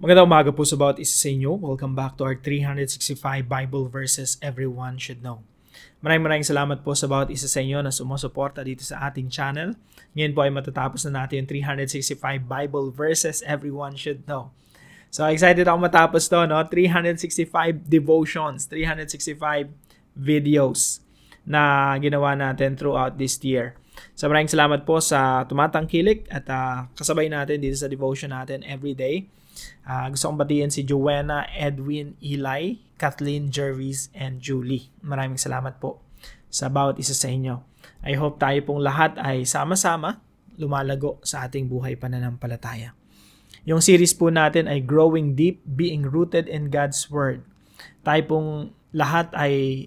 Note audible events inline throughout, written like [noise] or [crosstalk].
Magandang umaga po sa bawat isa sa inyo. Welcome back to our 365 Bible Verses Everyone Should Know. Maraming maraming salamat po sa bawat isa sa inyo na sumusuporta dito sa ating channel. Ngayon po ay matatapos na natin yung 365 Bible Verses Everyone Should Know. So excited ako matapos to, no? 365 devotions, 365 videos na ginawa natin throughout this year. So maraming salamat po sa tumatangkilik at uh, kasabay natin dito sa devotion natin every day. Uh, gusto kong batiin si Joanna, Edwin, Eli, Kathleen, Jervis, and Julie. Maraming salamat po sa bawat isa sa inyo. I hope tayo pong lahat ay sama-sama lumalago sa ating buhay pananampalataya. Yung series po natin ay Growing Deep, Being Rooted in God's Word. Tayo pong lahat ay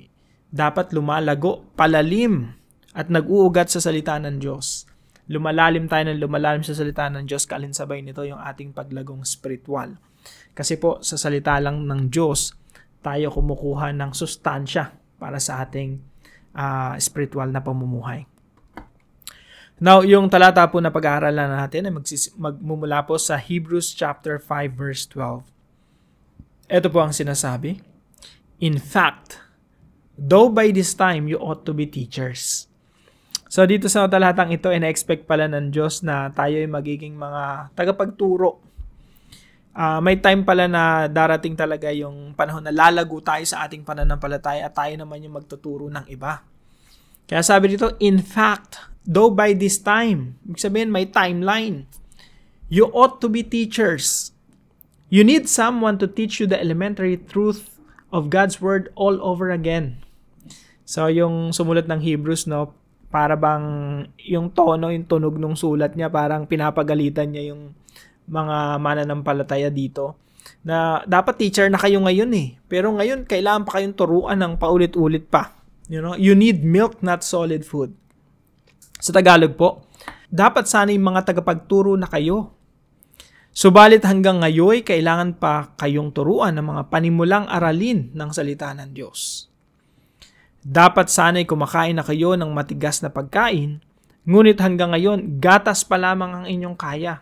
dapat lumalago, palalim, at nag-uugat sa salita ng Diyos lumalalim tayo ng lumalalim sa salita ng Diyos, kalinsabay nito yung ating paglagong spiritual. Kasi po, sa salita lang ng Diyos, tayo kumukuha ng sustansya para sa ating uh, spiritual na pamumuhay. Now, yung talata po na pag-aaralan natin ay magsis- magmumula po sa Hebrews chapter 5 verse 12. Ito po ang sinasabi. In fact, though by this time you ought to be teachers, So dito sa talatang ito, ina-expect pala ng Diyos na tayo ay magiging mga tagapagturo. Uh, may time pala na darating talaga yung panahon na lalago tayo sa ating pananampalataya at tayo naman yung magtuturo ng iba. Kaya sabi dito, in fact, though by this time, ibig sabihin may timeline, you ought to be teachers. You need someone to teach you the elementary truth of God's Word all over again. So, yung sumulat ng Hebrews, no, para bang yung tono, yung tunog ng sulat niya, parang pinapagalitan niya yung mga mananampalataya dito. Na dapat teacher na kayo ngayon eh. Pero ngayon, kailangan pa kayong turuan ng paulit-ulit pa. You know, you need milk, not solid food. Sa Tagalog po, dapat sana yung mga tagapagturo na kayo. Subalit hanggang ngayon, kailangan pa kayong turuan ng mga panimulang aralin ng salita ng Diyos. Dapat sana'y kumakain na kayo ng matigas na pagkain, ngunit hanggang ngayon, gatas pa lamang ang inyong kaya.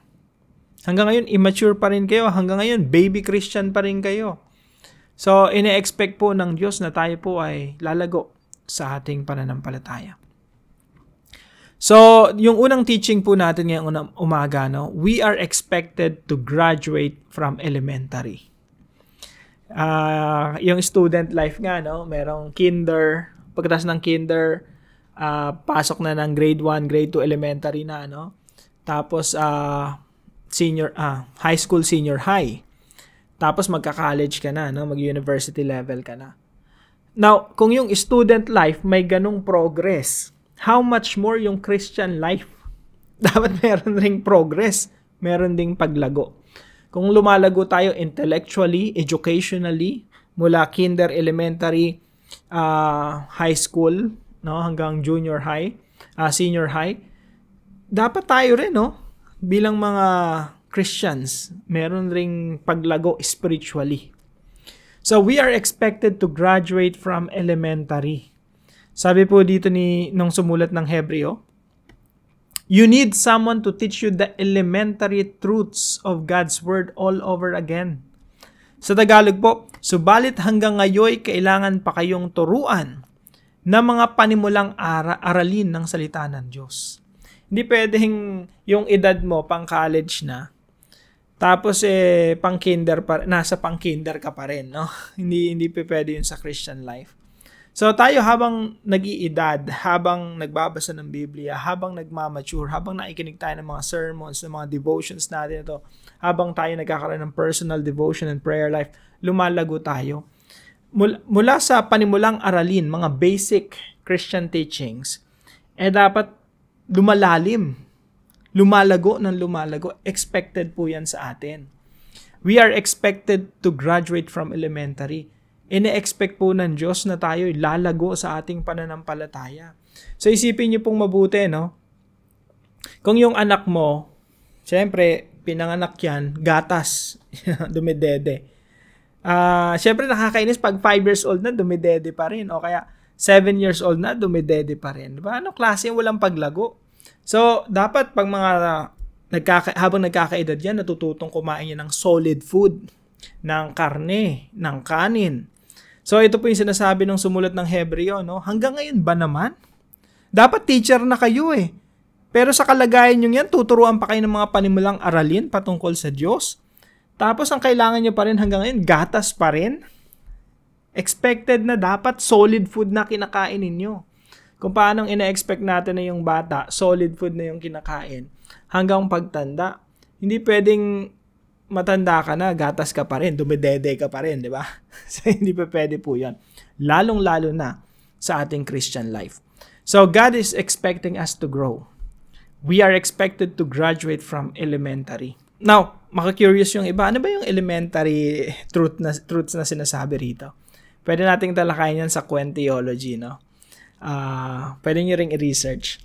Hanggang ngayon, immature pa rin kayo. Hanggang ngayon, baby Christian pa rin kayo. So, ine-expect po ng Diyos na tayo po ay lalago sa ating pananampalataya. So, yung unang teaching po natin ngayong umaga, no, we are expected to graduate from elementary uh, yung student life nga, no? Merong kinder, pagkatapos ng kinder, uh, pasok na ng grade 1, grade 2 elementary na, no? Tapos, uh, senior, uh, high school, senior high. Tapos magka-college ka na, no? Mag-university level ka na. Now, kung yung student life may ganong progress, how much more yung Christian life? [laughs] Dapat meron ring progress, meron ding paglago. Kung lumalago tayo intellectually, educationally, mula kinder, elementary, uh, high school, no, hanggang junior high, uh, senior high, dapat tayo rin, no, bilang mga Christians, meron ring paglago spiritually. So we are expected to graduate from elementary. Sabi po dito ni nung sumulat ng Hebreo, You need someone to teach you the elementary truths of God's Word all over again. Sa Tagalog po, subalit hanggang ngayon kailangan pa kayong turuan na mga panimulang ara- aralin ng salita ng Diyos. Hindi pwedeng yung edad mo pang college na tapos eh pang kinder pa nasa pang kinder ka pa rin no [laughs] hindi hindi pa pwede yun sa Christian life So tayo habang nag-iedad, habang nagbabasa ng Biblia, habang nagmamature, habang nakikinig tayo ng mga sermons, ng mga devotions natin ito, habang tayo nagkakaroon ng personal devotion and prayer life, lumalago tayo. Mula, mula sa panimulang aralin, mga basic Christian teachings, eh dapat lumalalim, lumalago ng lumalago. Expected po yan sa atin. We are expected to graduate from elementary ine-expect po ng Diyos na tayo lalago sa ating pananampalataya. So isipin niyo pong mabuti, no? Kung yung anak mo, syempre, pinanganak yan, gatas, [laughs] dumidede. Ah, uh, syempre nakakainis pag 5 years old na dumidede pa rin o kaya 7 years old na dumidede pa rin. Diba? Ano klase yung walang paglago? So, dapat pag mga nagkaka, habang nagkakaedad yan, natututong kumain yan ng solid food, ng karne, ng kanin, So ito po yung sinasabi ng sumulat ng Hebreo, no? Hanggang ngayon ba naman? Dapat teacher na kayo eh. Pero sa kalagayan nyo yan, tuturuan pa kayo ng mga panimulang aralin patungkol sa Diyos. Tapos ang kailangan nyo pa rin hanggang ngayon, gatas pa rin. Expected na dapat solid food na kinakain ninyo. Kung paano ina-expect natin na yung bata, solid food na yung kinakain hanggang pagtanda. Hindi pwedeng matanda ka na, gatas ka pa rin, dumidede ka pa rin, di ba? [laughs] so, hindi pa pwede po yan. Lalong-lalo na sa ating Christian life. So, God is expecting us to grow. We are expected to graduate from elementary. Now, makakurious yung iba, ano ba yung elementary truth na, truths na sinasabi rito? Pwede nating talakayan yan sa quenteology, no? Uh, pwede nyo ring i-research.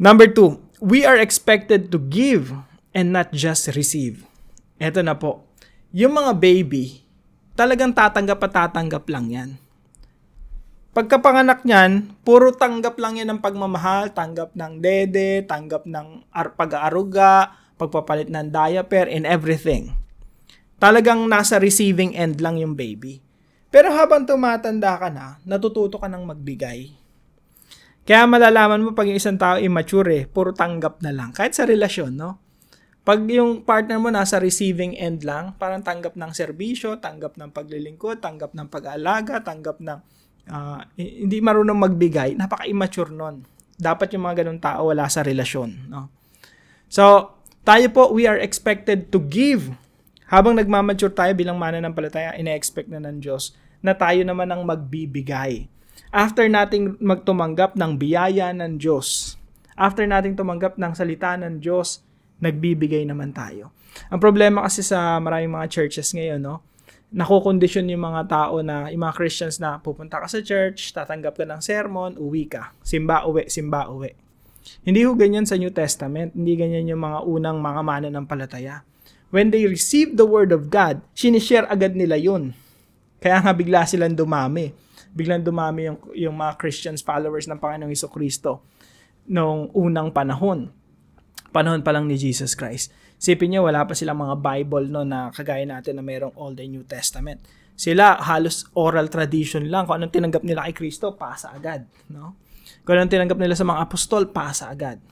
Number two, we are expected to give and not just receive. Eto na po. Yung mga baby, talagang tatanggap at tatanggap lang yan. Pagkapanganak niyan, puro tanggap lang yan ng pagmamahal, tanggap ng dede, tanggap ng pag-aaruga, pagpapalit ng diaper, and everything. Talagang nasa receiving end lang yung baby. Pero habang tumatanda ka na, natututo ka ng magbigay. Kaya malalaman mo pag yung isang tao immature eh, puro tanggap na lang. Kahit sa relasyon, no? Pag yung partner mo nasa receiving end lang, parang tanggap ng serbisyo, tanggap ng paglilingkod, tanggap ng pag-alaga, tanggap ng uh, hindi marunong magbigay, napaka-immature nun. Dapat yung mga ganun tao wala sa relasyon. No? So, tayo po, we are expected to give. Habang nagmamature tayo bilang palataya, ina-expect na ng Diyos na tayo naman ang magbibigay. After nating magtumanggap ng biyaya ng Diyos, after nating tumanggap ng salita ng Diyos, nagbibigay naman tayo. Ang problema kasi sa maraming mga churches ngayon, no, nakokondisyon yung mga tao na, yung mga Christians na pupunta ka sa church, tatanggap ka ng sermon, uwi ka. Simba, uwi, simba, uwi. Hindi ho ganyan sa New Testament. Hindi ganyan yung mga unang mga mananampalataya. When they received the Word of God, sinishare agad nila yun. Kaya nga bigla silang dumami. Biglang dumami yung, yung mga Christians followers ng Panginoong Iso Kristo noong unang panahon panahon pa lang ni Jesus Christ. Sipin nyo, wala pa silang mga Bible no, na kagaya natin na mayroong Old and New Testament. Sila, halos oral tradition lang. Kung anong tinanggap nila kay Kristo, pasa agad. No? Kung anong tinanggap nila sa mga apostol, pasa agad.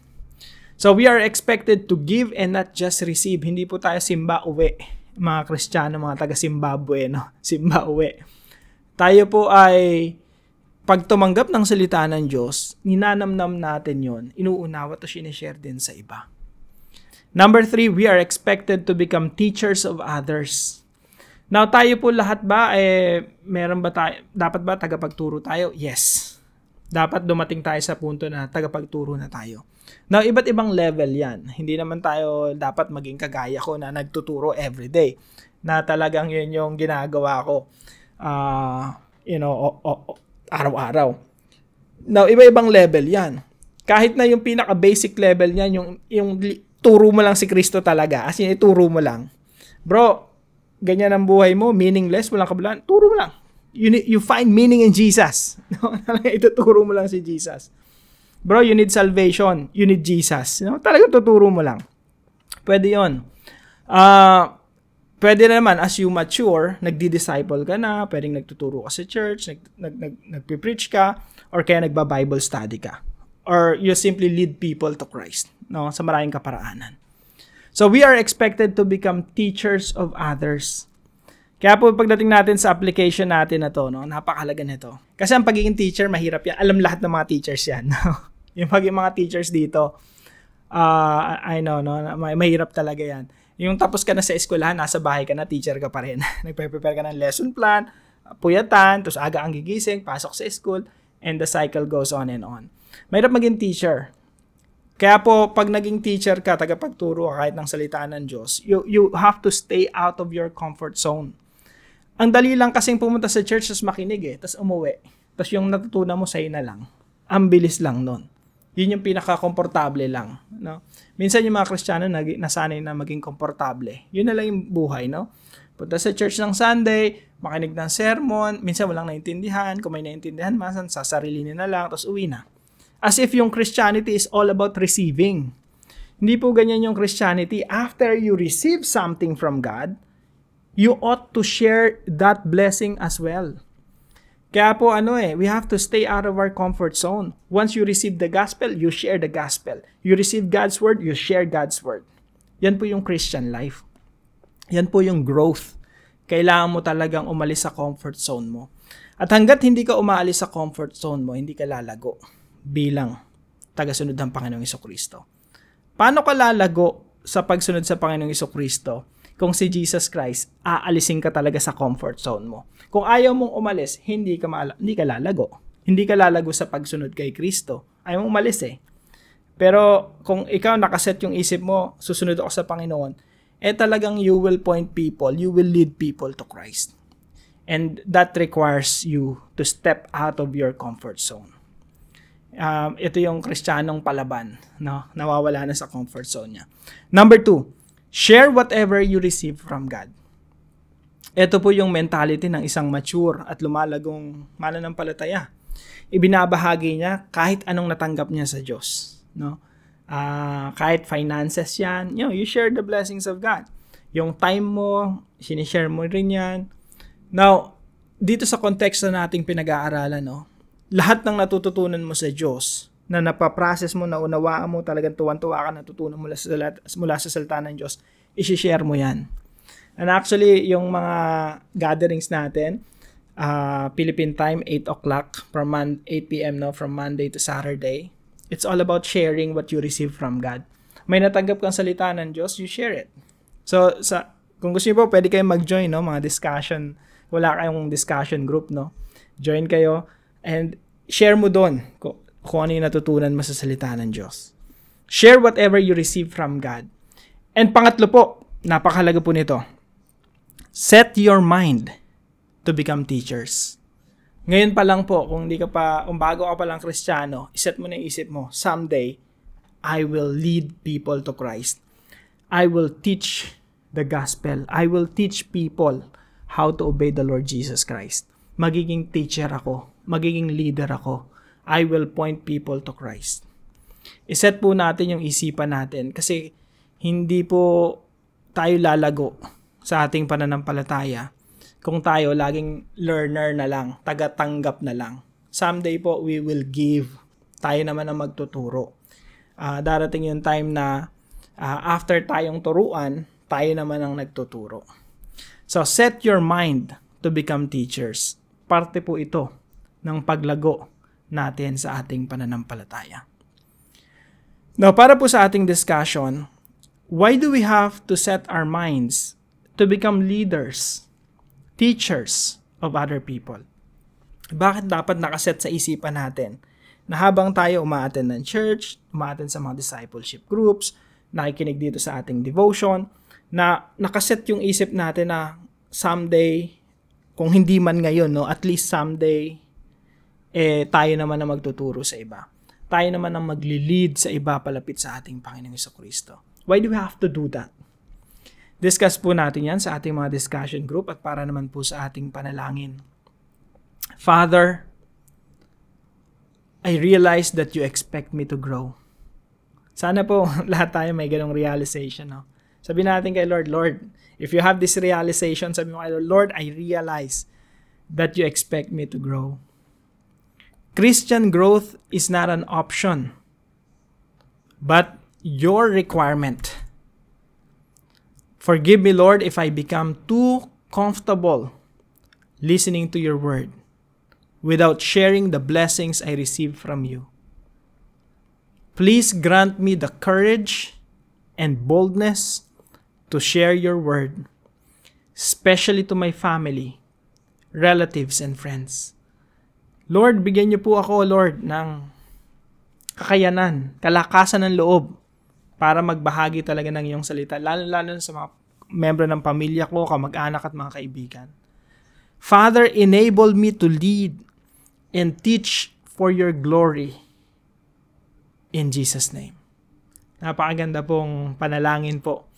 So we are expected to give and not just receive. Hindi po tayo simba uwi, mga Kristiyano, mga taga simbabwe no? [laughs] Simba uwi. Tayo po ay pag tumanggap ng salita ng Diyos, ninanamnam natin yon, inuunawa to sinishare din sa iba. Number three, we are expected to become teachers of others. Now, tayo po lahat ba, eh, meron ba tayo, dapat ba tagapagturo tayo? Yes. Dapat dumating tayo sa punto na tagapagturo na tayo. Now, iba't ibang level yan. Hindi naman tayo dapat maging kagaya ko na nagtuturo everyday. Na talagang yun yung ginagawa ko. Uh, you know, o, o, araw-araw. Now, iba-ibang level yan. Kahit na yung pinaka-basic level niyan, yung, yung turo mo lang si Kristo talaga. As in, ituro mo lang. Bro, ganyan ang buhay mo, meaningless, walang kabuluhan, turo mo lang. You, need, you find meaning in Jesus. [laughs] No? Ituturo mo lang si Jesus. Bro, you need salvation. You need Jesus. No? Talagang tuturo mo lang. Pwede yon. Ah... Uh, pwede na naman as you mature, nagdi-disciple ka na, pwedeng nagtuturo ka sa church, nag, nag, nag, nagpe-preach ka, or kaya nagba-Bible study ka. Or you simply lead people to Christ no, sa maraming kaparaanan. So we are expected to become teachers of others. Kaya po pagdating natin sa application natin na to, no, napakalaga nito. Kasi ang pagiging teacher, mahirap yan. Alam lahat ng mga teachers yan. No? [laughs] yung pagiging mga teachers dito, uh, I know, no, mahirap talaga yan yung tapos ka na sa eskwelahan, nasa bahay ka na, teacher ka pa rin. [laughs] Nagpe-prepare ka ng lesson plan, puyatan, tapos aga ang gigising, pasok sa school, and the cycle goes on and on. Mahirap maging teacher. Kaya po, pag naging teacher ka, tagapagturo ka kahit ng salitaan ng Diyos, you, you have to stay out of your comfort zone. Ang dali lang kasing pumunta sa church, tapos makinig eh, tapos umuwi. Tapos yung natutunan mo sa'yo na lang. Ang bilis lang nun. Yun yung pinaka comfortable lang no? Minsan yung mga Kristiyano nasanay na maging komportable. Yun na lang yung buhay, no? Punta sa church ng Sunday, makinig ng sermon, minsan walang naintindihan, kung may naintindihan, masan sasarili na lang, tapos uwi na. As if yung Christianity is all about receiving. Hindi po ganyan yung Christianity. After you receive something from God, you ought to share that blessing as well. Kaya po ano eh, we have to stay out of our comfort zone. Once you receive the gospel, you share the gospel. You receive God's word, you share God's word. Yan po yung Christian life. Yan po yung growth. Kailangan mo talagang umalis sa comfort zone mo. At hanggat hindi ka umaalis sa comfort zone mo, hindi ka lalago bilang tagasunod ng Panginoong Kristo. Paano ka lalago sa pagsunod sa Panginoong Kristo? kung si Jesus Christ, aalisin ka talaga sa comfort zone mo. Kung ayaw mong umalis, hindi ka, maala- hindi ka lalago. Hindi ka lalago sa pagsunod kay Kristo. Ayaw mong umalis eh. Pero kung ikaw nakaset yung isip mo, susunod ako sa Panginoon, eh talagang you will point people, you will lead people to Christ. And that requires you to step out of your comfort zone. Um, ito yung kristyanong palaban, no? nawawala na sa comfort zone niya. Number two, Share whatever you receive from God. Ito po yung mentality ng isang mature at lumalagong mananampalataya. Ibinabahagi niya kahit anong natanggap niya sa Diyos. No? Uh, kahit finances yan, you, know, you share the blessings of God. Yung time mo, sinishare mo rin yan. Now, dito sa konteksto na nating pinag-aaralan, no, lahat ng natututunan mo sa Diyos, na napaprocess mo, naunawaan mo, talagang tuwan-tuwa ka, natutunan mula sa, mula sa salita ng Diyos, isishare mo yan. And actually, yung mga gatherings natin, uh, Philippine time, 8 o'clock, from mon- 8 p.m. No, from Monday to Saturday, it's all about sharing what you receive from God. May natanggap kang salita ng Diyos, you share it. So, sa, kung gusto niyo po, pwede kayong mag-join, no, mga discussion, wala kayong discussion group, no? Join kayo, and share mo doon kung ano yung natutunan mo sa salita ng Diyos. Share whatever you receive from God. And pangatlo po, napakalaga po nito. Set your mind to become teachers. Ngayon pa lang po, kung hindi ka pa, kung bago ka pa lang kristyano, iset mo na isip mo, someday, I will lead people to Christ. I will teach the gospel. I will teach people how to obey the Lord Jesus Christ. Magiging teacher ako. Magiging leader ako. I will point people to Christ. Iset po natin yung isipan natin kasi hindi po tayo lalago sa ating pananampalataya kung tayo laging learner na lang, tagatanggap na lang. Someday po, we will give. Tayo naman ang magtuturo. Uh, darating yung time na uh, after tayong turuan, tayo naman ang nagtuturo. So, set your mind to become teachers. Parte po ito ng paglago natin sa ating pananampalataya. Now, para po sa ating discussion, why do we have to set our minds to become leaders, teachers of other people? Bakit dapat nakaset sa isipan natin na habang tayo umaaten ng church, umaaten sa mga discipleship groups, nakikinig dito sa ating devotion, na nakaset yung isip natin na someday, kung hindi man ngayon, no, at least someday, eh tayo naman ang magtuturo sa iba. Tayo naman ang magli-lead sa iba palapit sa ating Panginoong Iso Kristo. Why do we have to do that? Discuss po natin yan sa ating mga discussion group at para naman po sa ating panalangin. Father, I realize that you expect me to grow. Sana po [laughs] lahat tayo may ganong realization. No? Sabi natin kay Lord, Lord, if you have this realization, sabi mo kay Lord, Lord, I realize that you expect me to grow. Christian growth is not an option, but your requirement. Forgive me, Lord, if I become too comfortable listening to your word without sharing the blessings I receive from you. Please grant me the courage and boldness to share your word, especially to my family, relatives, and friends. Lord, bigyan niyo po ako, Lord, ng kakayanan, kalakasan ng loob para magbahagi talaga ng iyong salita, lalo-lalo sa mga membro ng pamilya ko, kamag-anak at mga kaibigan. Father, enable me to lead and teach for your glory. In Jesus' name. Napakaganda pong panalangin po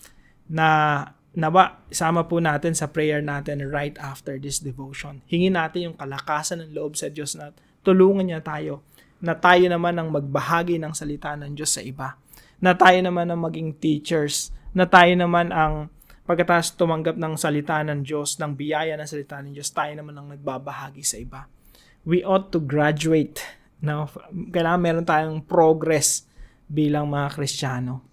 na nawa isama po natin sa prayer natin right after this devotion. Hingin natin yung kalakasan ng loob sa Diyos na tulungan niya tayo na tayo naman ang magbahagi ng salita ng Diyos sa iba. Na tayo naman ang maging teachers, na tayo naman ang pagkatapos tumanggap ng salita ng Diyos, ng biyaya ng salita ng Diyos, tayo naman ang nagbabahagi sa iba. We ought to graduate. No? Kailangan meron tayong progress bilang mga Kristiyano.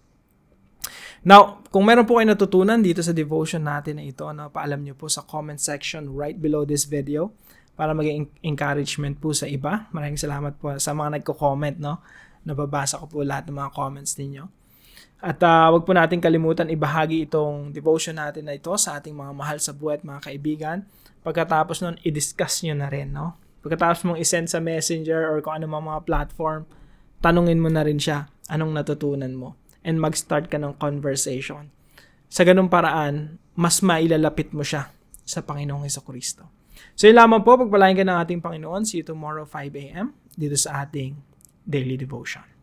Now, kung meron po kayo natutunan dito sa devotion natin na ito, ano, paalam nyo po sa comment section right below this video para maging encouragement po sa iba. Maraming salamat po sa mga nagko-comment, no? Nababasa ko po lahat ng mga comments ninyo. At uh, ah, wag po natin kalimutan ibahagi itong devotion natin na ito sa ating mga mahal sa buhay at mga kaibigan. Pagkatapos nun, i-discuss nyo na rin, no? Pagkatapos mong i-send sa messenger or kung ano mga platform, tanungin mo na rin siya anong natutunan mo and mag-start ka ng conversation. Sa ganung paraan, mas mailalapit mo siya sa Panginoong Heso Kristo. So yun lamang po, pagpalain ka ng ating Panginoon. See you tomorrow 5 a.m. dito sa ating daily devotion.